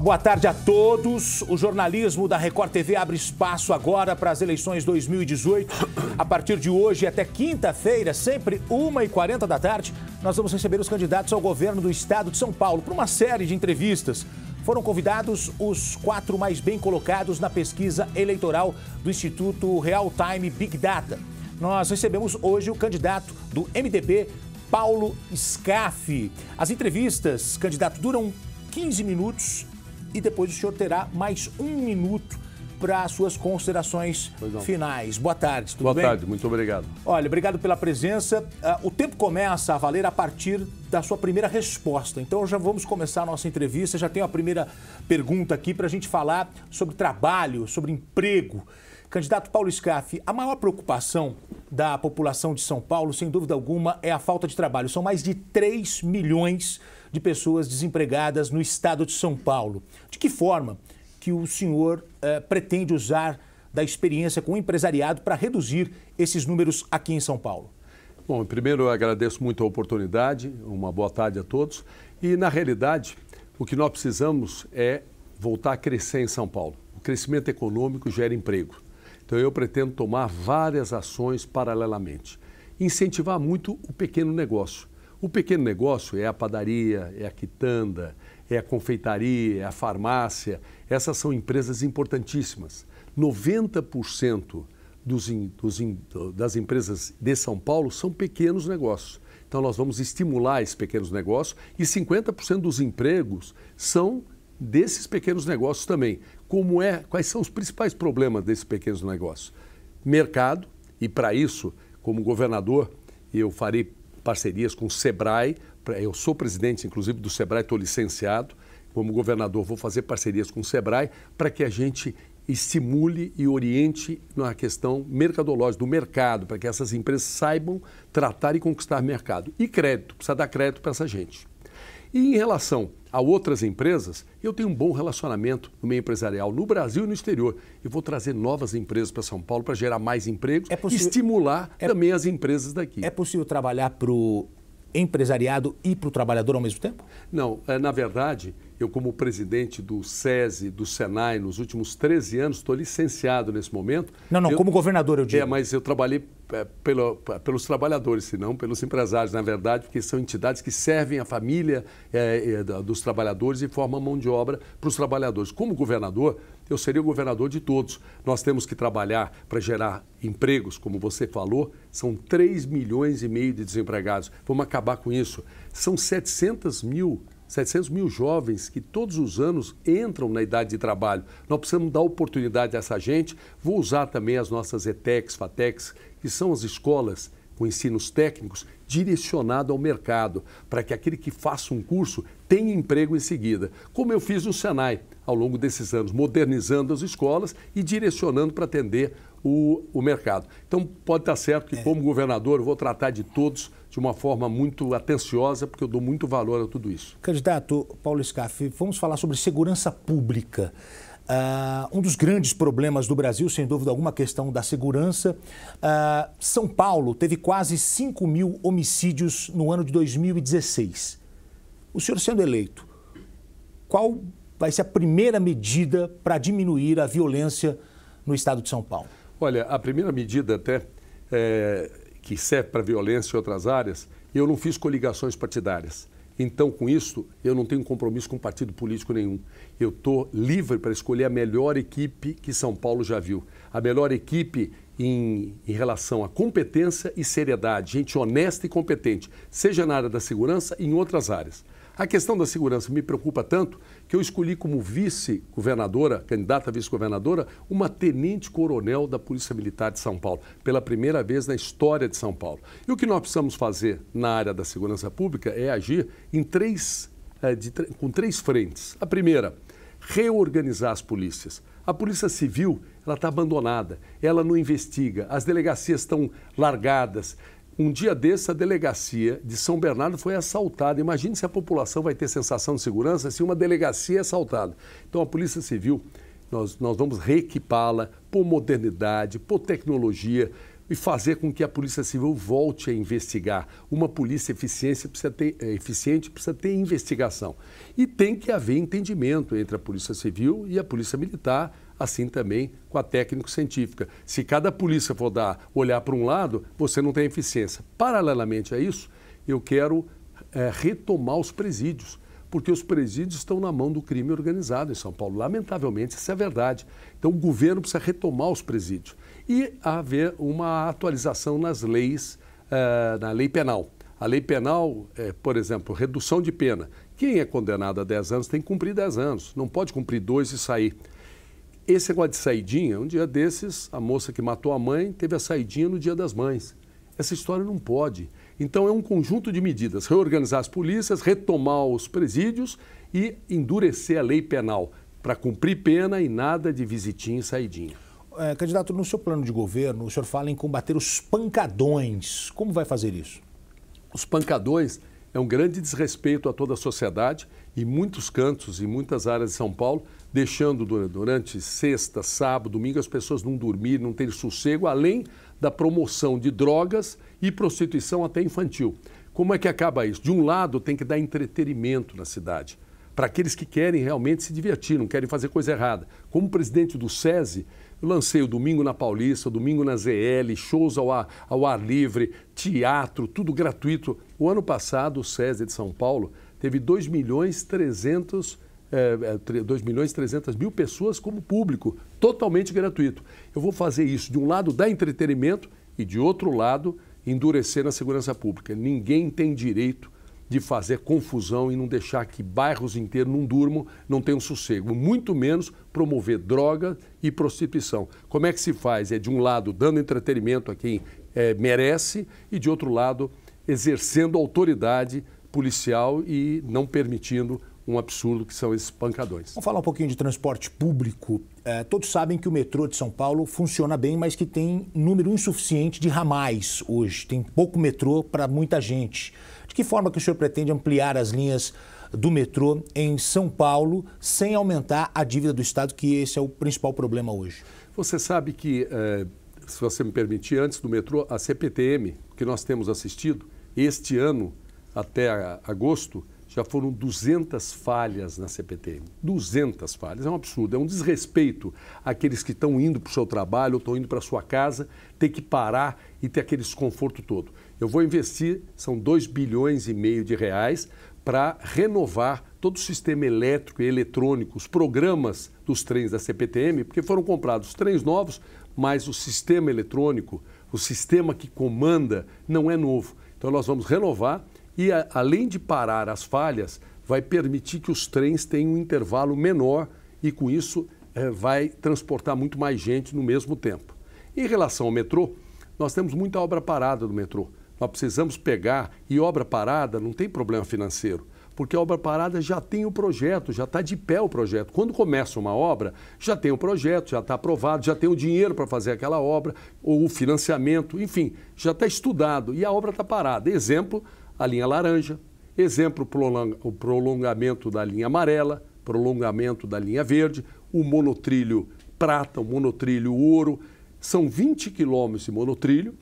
boa tarde a todos. O jornalismo da Record TV abre espaço agora para as eleições 2018. A partir de hoje até quinta-feira, sempre 1h40 da tarde, nós vamos receber os candidatos ao governo do estado de São Paulo para uma série de entrevistas. Foram convidados os quatro mais bem colocados na pesquisa eleitoral do Instituto Real Time Big Data. Nós recebemos hoje o candidato do MDB, Paulo Scaff. As entrevistas, candidato, duram 15 minutos e depois o senhor terá mais um minuto para as suas considerações finais. Boa tarde, tudo Boa bem? Boa tarde, muito obrigado. Olha, obrigado pela presença. Ah, o tempo começa a valer a partir da sua primeira resposta. Então já vamos começar a nossa entrevista. Já tem a primeira pergunta aqui para a gente falar sobre trabalho, sobre emprego. Candidato Paulo Scaff, a maior preocupação da população de São Paulo, sem dúvida alguma, é a falta de trabalho. São mais de 3 milhões de de pessoas desempregadas no estado de São Paulo. De que forma que o senhor eh, pretende usar da experiência com o empresariado para reduzir esses números aqui em São Paulo? Bom, primeiro eu agradeço muito a oportunidade, uma boa tarde a todos. E, na realidade, o que nós precisamos é voltar a crescer em São Paulo. O crescimento econômico gera emprego. Então, eu pretendo tomar várias ações paralelamente. Incentivar muito o pequeno negócio. O pequeno negócio é a padaria, é a quitanda, é a confeitaria, é a farmácia. Essas são empresas importantíssimas. 90% dos, dos, das empresas de São Paulo são pequenos negócios. Então, nós vamos estimular esses pequenos negócios e 50% dos empregos são desses pequenos negócios também. Como é, quais são os principais problemas desses pequenos negócios? Mercado, e para isso, como governador, eu farei parcerias com o SEBRAE. Eu sou presidente, inclusive, do SEBRAE, estou licenciado. Como governador, vou fazer parcerias com o SEBRAE para que a gente estimule e oriente na questão mercadológica, do mercado, para que essas empresas saibam tratar e conquistar mercado. E crédito, precisa dar crédito para essa gente. E em relação a outras empresas, eu tenho um bom relacionamento no meio empresarial, no Brasil e no exterior. Eu vou trazer novas empresas para São Paulo para gerar mais empregos é e estimular é... também as empresas daqui. É possível trabalhar para o empresariado e para o trabalhador ao mesmo tempo? Não, é, na verdade, eu como presidente do SESI, do SENAI, nos últimos 13 anos, estou licenciado nesse momento. Não, não, eu... como governador eu digo. É, mas eu trabalhei é, pelo, é, pelos trabalhadores, senão pelos empresários, na verdade, porque são entidades que servem a família é, é dos trabalhadores e formam mão de obra para os trabalhadores. Como governador, eu seria o governador de todos. Nós temos que trabalhar para gerar empregos, como você falou, são 3 milhões e meio de desempregados. Vamos acabar com isso. São 700 mil 700 mil jovens que todos os anos entram na idade de trabalho. Nós precisamos dar oportunidade a essa gente. Vou usar também as nossas ETECs, FATECs, que são as escolas com ensinos técnicos direcionado ao mercado, para que aquele que faça um curso tenha emprego em seguida, como eu fiz no Senai ao longo desses anos, modernizando as escolas e direcionando para atender o, o mercado. Então, pode estar certo que, é. como governador, eu vou tratar de todos de uma forma muito atenciosa, porque eu dou muito valor a tudo isso. Candidato Paulo Scaff, vamos falar sobre segurança pública. Uh, um dos grandes problemas do Brasil, sem dúvida alguma, a questão da segurança. Uh, São Paulo teve quase 5 mil homicídios no ano de 2016. O senhor sendo eleito, qual vai ser a primeira medida para diminuir a violência no estado de São Paulo? Olha, a primeira medida até é, que serve para violência e outras áreas, eu não fiz coligações partidárias. Então, com isso, eu não tenho compromisso com partido político nenhum. Eu estou livre para escolher a melhor equipe que São Paulo já viu. A melhor equipe em, em, relação à competência e seriedade. Gente honesta e competente, seja na área da segurança e em outras áreas. A questão da segurança me preocupa tanto que eu escolhi como vice-governadora, candidata a vice-governadora, uma tenente-coronel da Polícia Militar de São Paulo, pela primeira vez na história de São Paulo. E o que nós precisamos fazer na área da segurança pública é agir em três, é, de, com três frentes. A primeira, reorganizar as polícias. A Polícia Civil ela está abandonada, ela não investiga, as delegacias estão largadas. Um dia desse, a delegacia de São Bernardo foi assaltada. Imagine se a população vai ter sensação de segurança se uma delegacia é assaltada. Então, a Polícia Civil, nós, nós vamos reequipá-la por modernidade, por tecnologia e fazer com que a Polícia Civil volte a investigar. Uma polícia eficiência precisa ter, eh, eficiente precisa ter investigação. E tem que haver entendimento entre a Polícia Civil e a Polícia Militar, assim também com a técnico-científica. Se cada polícia for dar, olhar para um lado, você não tem eficiência. Paralelamente a isso, eu quero é, retomar os presídios porque os presídios estão na mão do crime organizado em São Paulo. Lamentavelmente, isso é verdade. Então, o governo precisa retomar os presídios e haver uma atualização nas leis, eh, na lei penal. A lei penal, é, por exemplo, redução de pena. Quem é condenado a 10 anos tem que cumprir 10 anos, não pode cumprir dois e sair. Esse negócio de saidinha, um dia desses, a moça que matou a mãe teve a saidinha no dia das mães. Essa história não pode. Então é um conjunto de medidas: reorganizar as polícias, retomar os presídios e endurecer a lei penal para cumprir pena e nada de visitinha e saidinha é, candidato, no seu plano de governo, o senhor fala em combater os pancadões. Como vai fazer isso? Os pancadões é um grande desrespeito a toda a sociedade e muitos cantos e muitas áreas de São Paulo, deixando durante sexta, sábado, domingo as pessoas não dormir, não ter sossego, além da promoção de drogas e prostituição até infantil. Como é que acaba isso? De um lado, tem que dar entretenimento na cidade para aqueles que querem realmente se divertir, não querem fazer coisa errada. Como presidente do SESI, eu lancei o Domingo na Paulista, o Domingo na ZL, shows ao ar, ao ar livre, teatro, tudo gratuito. O ano passado, o SESI de São Paulo teve 2 milhões 300 é, 2 milhões e 300 mil pessoas como público, totalmente gratuito. Eu vou fazer isso, de um lado, dar entretenimento e, de outro lado, endurecer na segurança pública. Ninguém tem direito de fazer confusão e não deixar que bairros inteiros não durmam, não tenham sossego, muito menos promover droga e prostituição. Como é que se faz? É de um lado dando entretenimento a quem é, merece e de outro lado exercendo autoridade policial e não permitindo um absurdo que são esses pancadões. Vamos falar um pouquinho de transporte público. É, todos sabem que o metrô de São Paulo funciona bem, mas que tem número insuficiente de ramais hoje. Tem pouco metrô para muita gente. De que forma que o senhor pretende ampliar as linhas do metrô em São Paulo sem aumentar a dívida do Estado, que esse é o principal problema hoje? Você sabe que, é, se você me permitir, antes do metrô, a CPTM, que nós temos assistido, este ano, até agosto, já foram 200 falhas na CPTM. 200 falhas. É um absurdo, é um desrespeito àqueles que estão indo para o seu trabalho ou estão indo para a sua casa, ter que parar e ter aquele desconforto todo. Eu vou investir, são 2 bilhões e meio de reais para renovar todo o sistema elétrico e eletrônico, os programas dos trens da CPTM, porque foram comprados trens novos, mas o sistema eletrônico, o sistema que comanda, não é novo. Então nós vamos renovar e, a, além de parar as falhas, vai permitir que os trens tenham um intervalo menor e, com isso, é, vai transportar muito mais gente no mesmo tempo. Em relação ao metrô, nós temos muita obra parada do metrô. Nós precisamos pegar, e obra parada não tem problema financeiro porque a obra parada já tem o projeto, já está de pé o projeto. Quando começa uma obra, já tem o projeto, já está aprovado, já tem o dinheiro para fazer aquela obra, ou o financiamento, enfim, já está estudado e a obra está parada. Exemplo, a linha laranja, exemplo, o prolongamento da linha amarela, prolongamento da linha verde, o monotrilho prata, o monotrilho ouro. São 20 quilômetros de monotrilho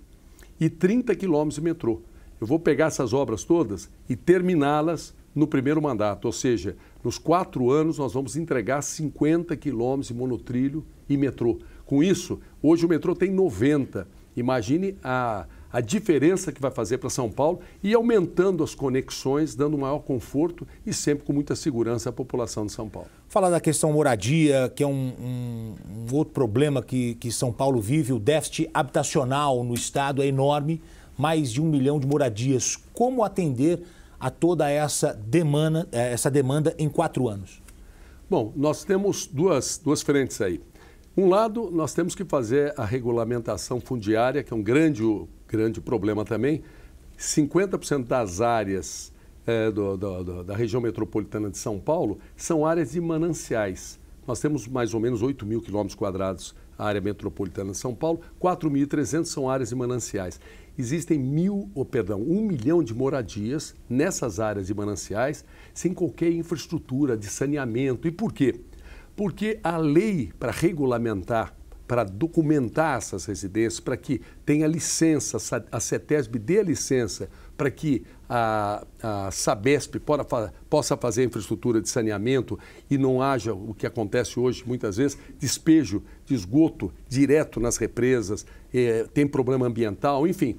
e 30 quilômetros de metrô. Eu vou pegar essas obras todas e terminá-las no primeiro mandato, ou seja, nos quatro anos nós vamos entregar 50 quilômetros de monotrilho e metrô. Com isso, hoje o metrô tem 90. Imagine a, a diferença que vai fazer para São Paulo e aumentando as conexões, dando maior conforto e sempre com muita segurança à população de São Paulo. Falar da questão moradia, que é um, um, um outro problema que, que São Paulo vive, o déficit habitacional no estado é enorme, mais de um milhão de moradias. Como atender a toda essa demanda, eh, essa demanda em quatro anos? Bom, nós temos duas, duas frentes aí. Um lado, nós temos que fazer a regulamentação fundiária, que é um grande grande problema também. 50% das áreas é, do, do, do, da região metropolitana de São Paulo são áreas de mananciais. Nós temos mais ou menos 8 mil quilômetros quadrados a área metropolitana de São Paulo, 4.300 são áreas de mananciais. Existem mil, oh, perdão, um milhão de moradias nessas áreas de mananciais sem qualquer infraestrutura de saneamento. E por quê? Porque a lei para regulamentar para documentar essas residências, para que tenha licença, a CETESB dê a licença para que a, a Sabesp possa, possa fazer infraestrutura de saneamento e não haja o que acontece hoje muitas vezes, despejo de esgoto direto nas represas, eh, tem problema ambiental, enfim.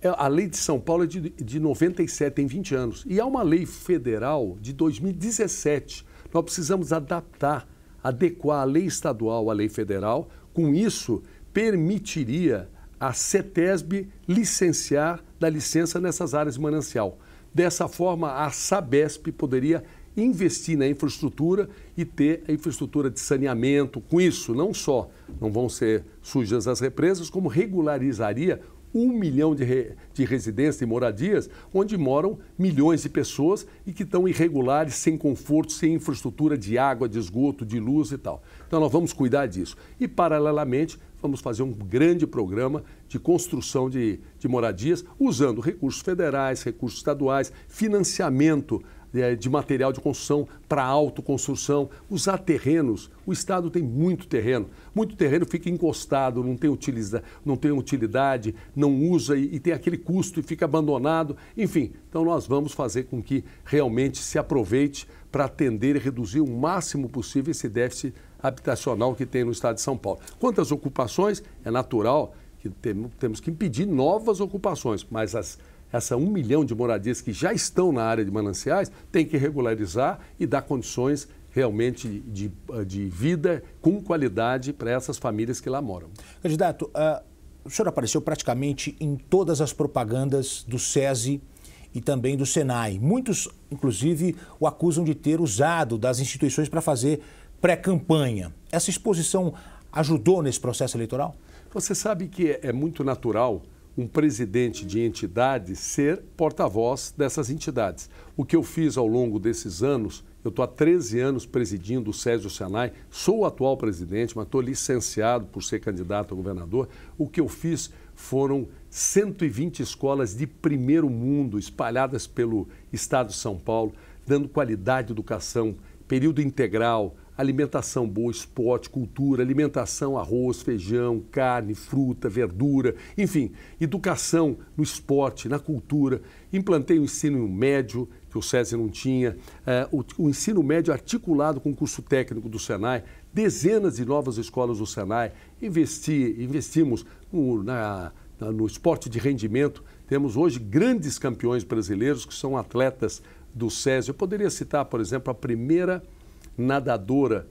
É, a lei de São Paulo é de, de 97, tem 20 anos. E há uma lei federal de 2017. Nós precisamos adaptar, adequar a lei estadual à lei federal com isso, permitiria a CETESB licenciar da licença nessas áreas de manancial. Dessa forma, a Sabesp poderia investir na infraestrutura e ter a infraestrutura de saneamento. Com isso, não só não vão ser sujas as represas, como regularizaria um milhão de, re, de residências e moradias onde moram milhões de pessoas e que estão irregulares, sem conforto, sem infraestrutura de água, de esgoto, de luz e tal. Então nós vamos cuidar disso. E, paralelamente, vamos fazer um grande programa de construção de, de moradias usando recursos federais, recursos estaduais, financiamento é, de material de construção para autoconstrução, usar terrenos. O Estado tem muito terreno. Muito terreno fica encostado, não tem, utiliza, não tem utilidade, não usa e, e tem aquele custo e fica abandonado. Enfim, então nós vamos fazer com que realmente se aproveite para atender e reduzir o máximo possível esse déficit habitacional que tem no Estado de São Paulo. Quanto às ocupações, é natural que temos que impedir novas ocupações, mas as essa um milhão de moradias que já estão na área de mananciais, tem que regularizar e dar condições realmente de, de vida com qualidade para essas famílias que lá moram. Candidato, uh, o senhor apareceu praticamente em todas as propagandas do SESI e também do Senai. Muitos, inclusive, o acusam de ter usado das instituições para fazer pré-campanha. Essa exposição ajudou nesse processo eleitoral? Você sabe que é, é muito natural um presidente de entidade ser porta-voz dessas entidades. O que eu fiz ao longo desses anos, eu estou há 13 anos presidindo o Césio Senai, sou o atual presidente, mas estou licenciado por ser candidato a governador. O que eu fiz foram 120 escolas de primeiro mundo espalhadas pelo estado de São Paulo, dando qualidade de educação, período integral, alimentação boa, esporte, cultura, alimentação, arroz, feijão, carne, fruta, verdura, enfim, educação no esporte, na cultura. Implantei o ensino médio, que o SESI não tinha, eh, o, ensino médio articulado com o curso técnico do Senai, dezenas de novas escolas do Senai, investi, investimos no, na, no esporte de rendimento. Temos hoje grandes campeões brasileiros que são atletas do SESI. Eu poderia citar, por exemplo, a primeira nadadora,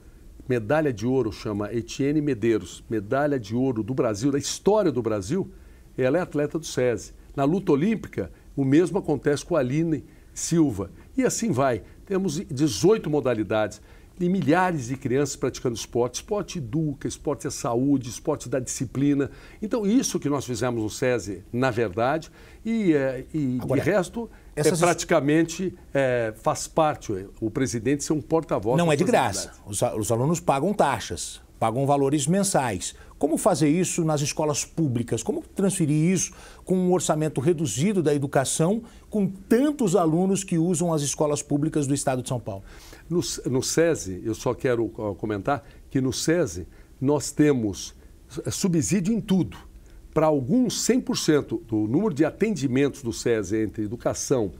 medalha de ouro, chama Etienne Medeiros, medalha de ouro do Brasil, da história do Brasil, ela é atleta do SESI. Na luta olímpica, o mesmo acontece com a Aline Silva. E assim vai. Temos 18 modalidades e milhares de crianças praticando esporte. Esporte educa, esporte é saúde, esporte da disciplina. Então, isso que nós fizemos no SESI, na verdade, e, eh, e Agora, de resto, é Essas... É, praticamente é, faz parte, o presidente ser um porta-voz. Não é de graça. Os, os alunos pagam taxas, pagam valores mensais. Como fazer isso nas escolas públicas? Como transferir isso com um orçamento reduzido da educação, com tantos alunos que usam as escolas públicas do Estado de São Paulo? No, no SESI, eu só quero comentar que no SESI nós temos é, subsídio em tudo para alguns 100% do número de atendimentos do SESI entre educação,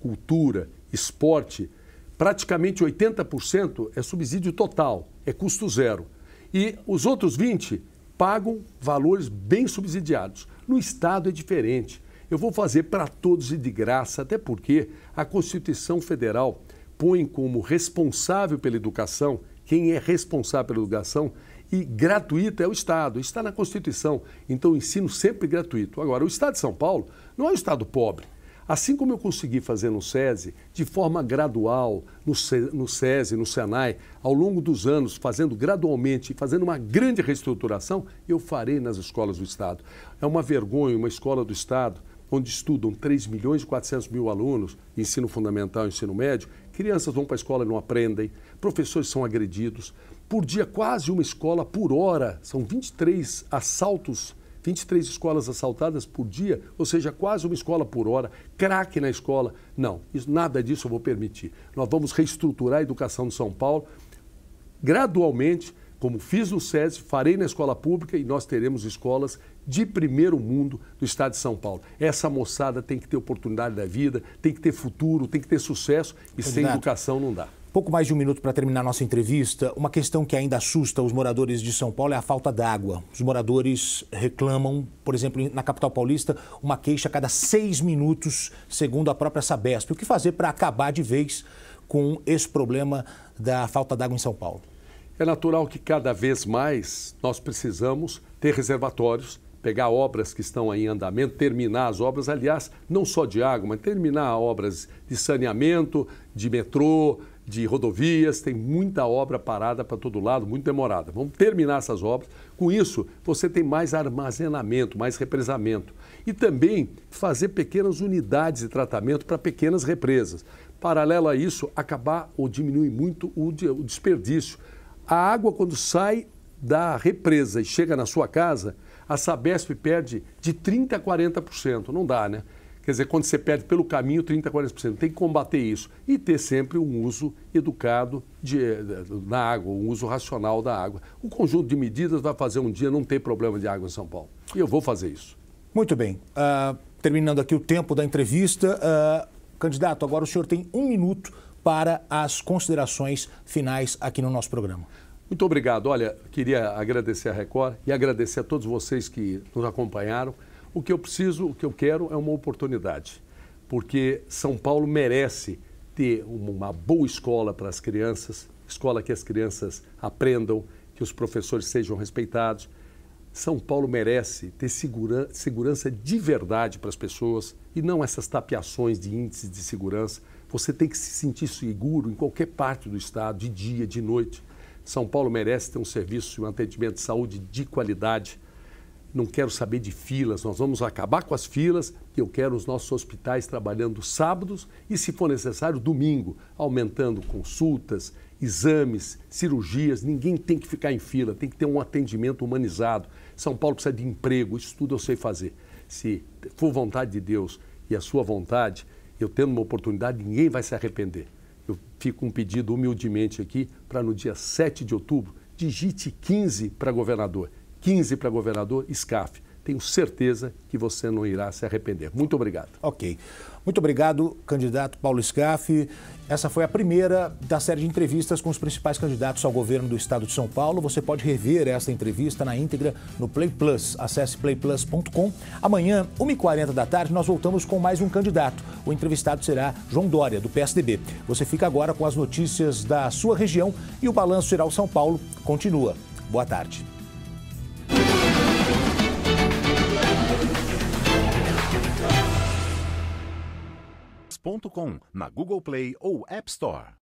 cultura, esporte, praticamente 80% é subsídio total, é custo zero. E os outros 20 pagam valores bem subsidiados. No Estado é diferente. Eu vou fazer para todos e de graça, até porque a Constituição Federal põe como responsável pela educação, quem é responsável pela educação e gratuito é o Estado, está na Constituição. Então, o ensino sempre gratuito. Agora, o Estado de São Paulo não é um Estado pobre. Assim como eu consegui fazer no SESI, de forma gradual, no, no SESI, no SENAI, ao longo dos anos, fazendo gradualmente, fazendo uma grande reestruturação, eu farei nas escolas do Estado. É uma vergonha uma escola do Estado, onde estudam 3 milhões e 400 mil alunos, ensino fundamental e ensino médio, crianças vão para a escola e não aprendem, professores são agredidos por dia, quase uma escola por hora. São 23 assaltos, 23 escolas assaltadas por dia, ou seja, quase uma escola por hora. Craque na escola. Não, isso, nada disso eu vou permitir. Nós vamos reestruturar a educação de São Paulo gradualmente, como fiz no SESI, farei na escola pública e nós teremos escolas de primeiro mundo do estado de São Paulo. Essa moçada tem que ter oportunidade da vida, tem que ter futuro, tem que ter sucesso e Candidato. sem educação não dá. Pouco mais de um minuto para terminar nossa entrevista. Uma questão que ainda assusta os moradores de São Paulo é a falta d'água. Os moradores reclamam, por exemplo, na capital paulista, uma queixa a cada seis minutos, segundo a própria Sabesp. O que fazer para acabar de vez com esse problema da falta d'água em São Paulo? É natural que cada vez mais nós precisamos ter reservatórios, pegar obras que estão em andamento, terminar as obras, aliás, não só de água, mas terminar obras de saneamento, de metrô, de rodovias, tem muita obra parada para todo lado, muito demorada. Vamos terminar essas obras. Com isso, você tem mais armazenamento, mais represamento. E também fazer pequenas unidades de tratamento para pequenas represas. Paralelo a isso, acabar ou diminuir muito o desperdício. A água, quando sai da represa e chega na sua casa, a Sabesp perde de 30% a 40%. Não dá, né? Quer dizer, quando você perde pelo caminho 30%, 40%. Tem que combater isso e ter sempre um uso educado de, eh, na água, um uso racional da água. O conjunto de medidas vai fazer um dia não ter problema de água em São Paulo. E eu vou fazer isso. Muito bem. Uh, terminando aqui o tempo da entrevista, uh, candidato, agora o senhor tem um minuto para as considerações finais aqui no nosso programa. Muito obrigado. Olha, queria agradecer a Record e agradecer a todos vocês que nos acompanharam. O que eu preciso, o que eu quero é uma oportunidade, porque São Paulo merece ter uma boa escola para as crianças, escola que as crianças aprendam, que os professores sejam respeitados. São Paulo merece ter segura, segurança de verdade para as pessoas e não essas tapiações de índices de segurança. Você tem que se sentir seguro em qualquer parte do estado, de dia, de noite. São Paulo merece ter um serviço e um atendimento de saúde de qualidade não quero saber de filas, nós vamos acabar com as filas. Eu quero os nossos hospitais trabalhando sábados e, se for necessário, domingo, aumentando consultas, exames, cirurgias. Ninguém tem que ficar em fila, tem que ter um atendimento humanizado. São Paulo precisa de emprego, isso tudo eu sei fazer. Se for vontade de Deus e a sua vontade, eu tendo uma oportunidade, ninguém vai se arrepender. Eu fico um pedido humildemente aqui para no dia 7 de outubro, digite 15 para governador. 15 para governador, SCAF. Tenho certeza que você não irá se arrepender. Muito obrigado. Ok. Muito obrigado, candidato Paulo Scaff. Essa foi a primeira da série de entrevistas com os principais candidatos ao governo do estado de São Paulo. Você pode rever esta entrevista na íntegra no Play Plus. Acesse playplus.com. Amanhã, 1h40 da tarde, nós voltamos com mais um candidato. O entrevistado será João Dória, do PSDB. Você fica agora com as notícias da sua região e o balanço geral São Paulo continua. Boa tarde. na Google Play ou App Store.